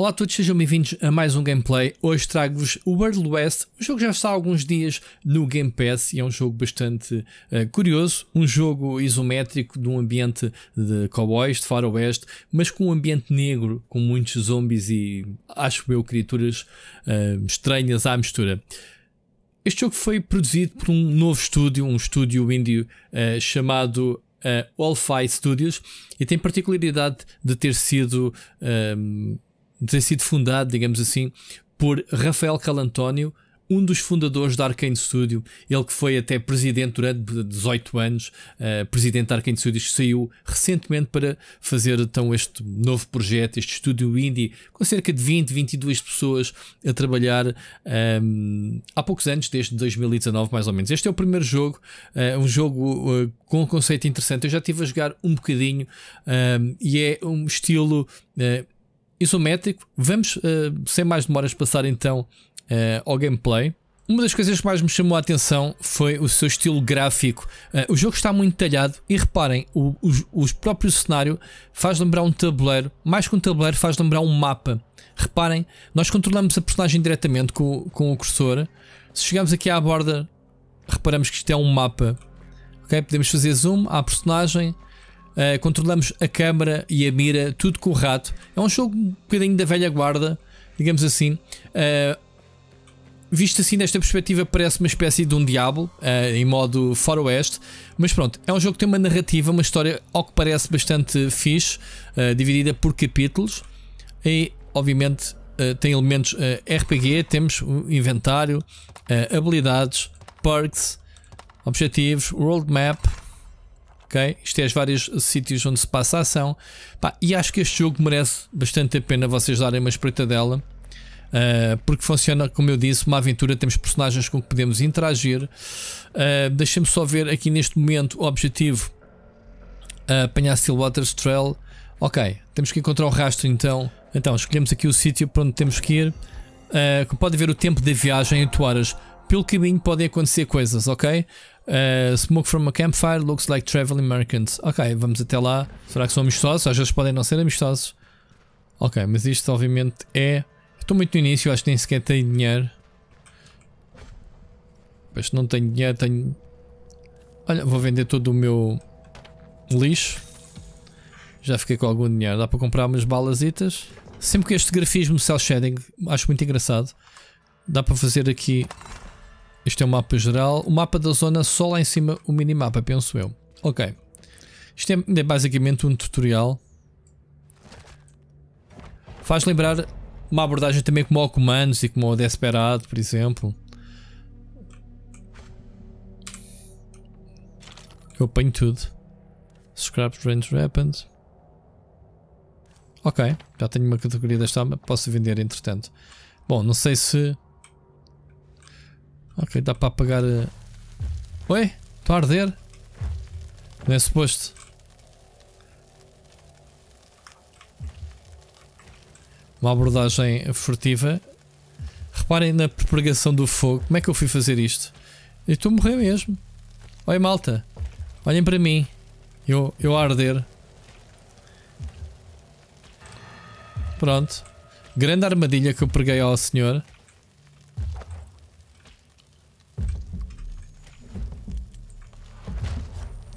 Olá a todos, sejam bem-vindos a mais um gameplay. Hoje trago-vos o World West, um jogo que já está há alguns dias no Game Pass e é um jogo bastante uh, curioso. Um jogo isométrico de um ambiente de cowboys, de faroeste, mas com um ambiente negro, com muitos zombies e, acho eu, criaturas uh, estranhas à mistura. Este jogo foi produzido por um novo estúdio, um estúdio índio uh, chamado uh, All Studios e tem particularidade de ter sido ter sido fundado, digamos assim, por Rafael Calantónio, um dos fundadores da Arkane Studio, ele que foi até presidente durante 18 anos, uh, presidente da Arkane Studios, saiu recentemente para fazer então este novo projeto, este estúdio indie, com cerca de 20, 22 pessoas a trabalhar um, ehm, há poucos anos, desde 2019 mais ou menos. Este é o primeiro jogo, uh, um jogo uh, com um conceito interessante. Eu já estive a jogar um bocadinho um, ehm, e é um estilo isométrico. Vamos, uh, sem mais demoras, passar então uh, ao gameplay. Uma das coisas que mais me chamou a atenção foi o seu estilo gráfico. Uh, o jogo está muito detalhado e reparem, o, o, o, próprio cenário faz lembrar um tabuleiro, mais que um tabuleiro, faz lembrar um mapa. Reparem, nós controlamos a personagem diretamente com, com o cursor. Se chegamos aqui à borda, reparamos que isto é um mapa. Okay? Podemos fazer zoom à personagem, Uh, controlamos a câmara e a mira, tudo com o rato. É um jogo um bocadinho da velha guarda, digamos assim. Uh, visto assim desta perspectiva, parece uma espécie de um diabo uh, em modo faroeste. Mas pronto, é um jogo que tem uma narrativa, uma história ao que parece bastante fixe, dividida por capítulos. E obviamente tem elementos RPG, temos o inventário, habilidades, perks, objetivos, world map ok? Isto é os vários sítios onde se passa a ação. Pá, e acho que este jogo merece bastante a pena vocês darem uma espreitadela, uh, ah, porque funciona, como eu disse, uma aventura, temos personagens com que podemos interagir. Uh, ah, Deixem-me só ver aqui neste momento o objetivo: uh, apanhar Stillwater's Trail. Ok, temos que encontrar o rastro então. Então, escolhemos aqui o sítio para onde temos que ir. Uh, pode ver o tempo da viagem, 8 horas. Pelo caminho podem acontecer coisas, ok? Uh, smoke from a campfire looks like traveling merchants. Ok, vamos até lá. Será que são amistosos? Às vezes podem não ser amistosos. Ok, mas isto obviamente é. Estou muito no início, acho que nem sequer tenho dinheiro. Mas não tenho dinheiro, tenho. Olha, vou vender todo o meu lixo. Já fiquei com algum dinheiro. Dá para comprar umas balazitas. Sempre que este grafismo cel shading, acho muito engraçado. Dá para fazer aqui este é o um mapa geral. O mapa da zona só lá em cima, o minimapa, penso eu. Ok. Isto é, é basicamente um tutorial. Faz lembrar uma abordagem também como o Comandos e como o Desperado, por exemplo. Eu apanho tudo. Scrap Range Weapons. Ok, já tenho uma categoria desta arma, posso vender entretanto. Bom, não sei se Ok, dá para apagar. Eh, Oi? Estou tá a arder? Não é suposto. Uma abordagem furtiva. Reparem na propagação do fogo. Como é que eu fui fazer isto? Eu estou a morrer mesmo. Oi malta. Olhem para mim. Eu, eu a arder. Pronto. Grande armadilha que eu preguei ao senhor.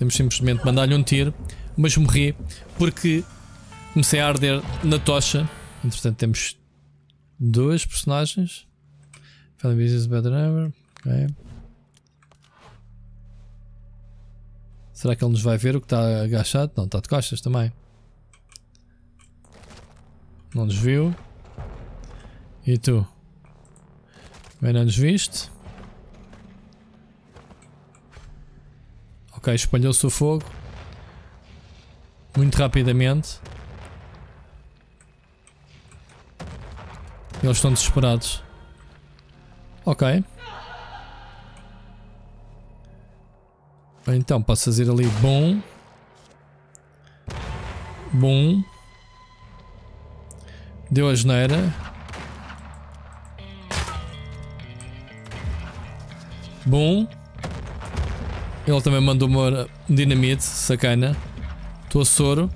Podemos simplesmente mandar-lhe um tiro, mas morri porque comecei a arder na tocha. Entretanto, temos dois personagens. Family Business Better Ever. Okay. Será que ele nos vai ver o que está agachado? Não, está de costas também. Não nos viu. E tu? Bem, não nos viste? Ok, espalhou-se o fogo. Muito rapidamente. Eles estão desesperados. Ok. Então, posso fazer ali bom. Bom. Deu a geneira. Bom. Ele também mandou uma dinamite, sacana. Estou a soro.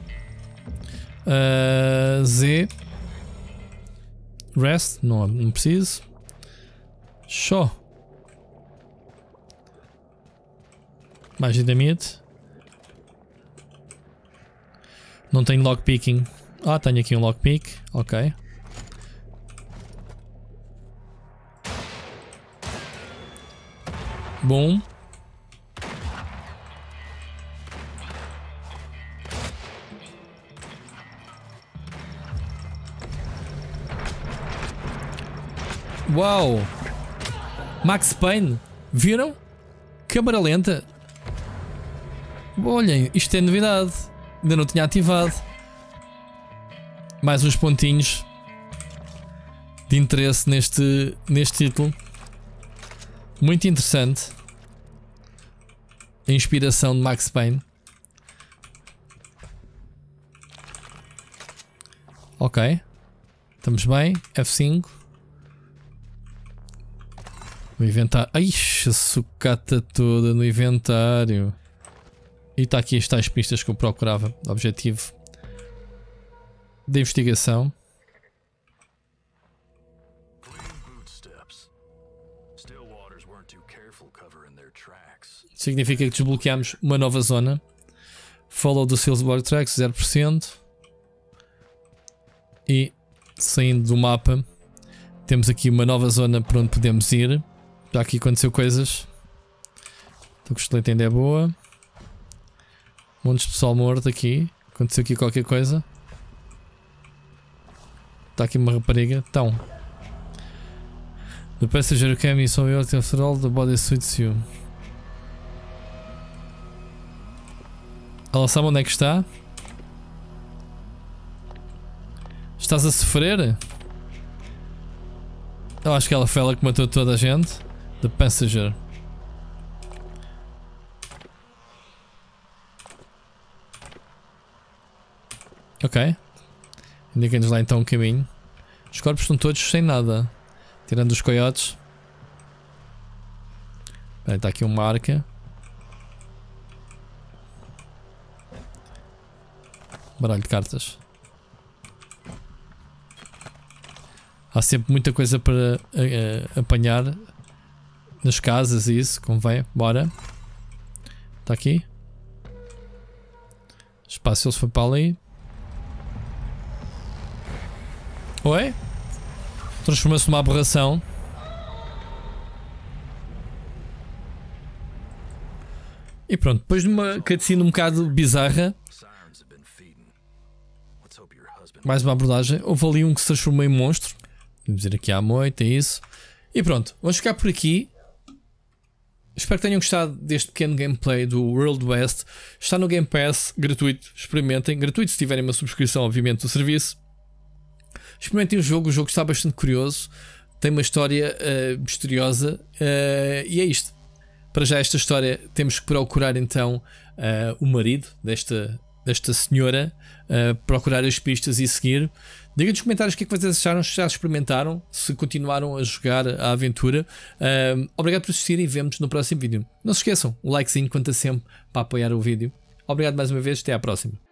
Uh, Z. Rest, não, não preciso. Show. Mais dinamite. Não tenho lockpicking. Ah, tenho aqui um lockpick. Ok. Bom. Uau! Max Payne. Viram? Câmara lenta. Olhem, isto é novidade. Ainda não tinha ativado. Mais uns pontinhos de interesse neste, neste título. Muito interessante. A inspiração de Max Payne. Ok. Estamos bem. F5. No inventário. Ai, a sucata toda no inventário. E está aqui as tais pistas que eu procurava. Objetivo de investigação. Significa que desbloqueamos uma nova zona. Follow do Silsborg Tracks 0%. E saindo do mapa, temos aqui uma nova zona para onde podemos ir. Já tá aqui aconteceu coisas. Então, estou o costelete ainda é boa. Um monte de pessoal morto aqui. Aconteceu aqui qualquer coisa. Está aqui uma rapariga. Então. The passenger came in some earth after all, the body suits you. Ela sabe onde é que está? Estás a sofrer? Eu acho que ela foi ela que matou toda a gente. The Passenger. Ok. Indica-nos lá então o caminho. Os corpos estão todos sem nada. Tirando os coiotes. Bem, está aqui uma arca. Baralho de cartas. Há sempre muita coisa para uh, apanhar nas casas e isso, convém. Bora. Está aqui. Espaço, eles foram para ali. Oi? Transformou-se numa aberração. E pronto, depois de uma cutscene um bocado bizarra, mais uma abordagem, houve ali um que se transformou em monstro. Vamos dizer aqui à moita, é isso. E pronto, vamos ficar por aqui. Espero que tenham gostado deste pequeno gameplay do World West. Está no Game Pass, gratuito. Experimentem. Gratuito se tiverem uma subscrição, obviamente, do serviço. Experimentem o jogo. O jogo está bastante curioso. Tem uma história uh, misteriosa. Uh, e é isto. Para já, esta história temos que procurar então uh, o marido desta desta senhora, uh, procurar as pistas e seguir. Diga nos comentários o que é que vocês acharam, se já experimentaram, se continuaram a jogar a aventura. Uh, obrigado por assistir e vemos no próximo vídeo. Não se esqueçam, o likezinho conta sempre para apoiar o vídeo. Obrigado mais uma vez, até à próxima.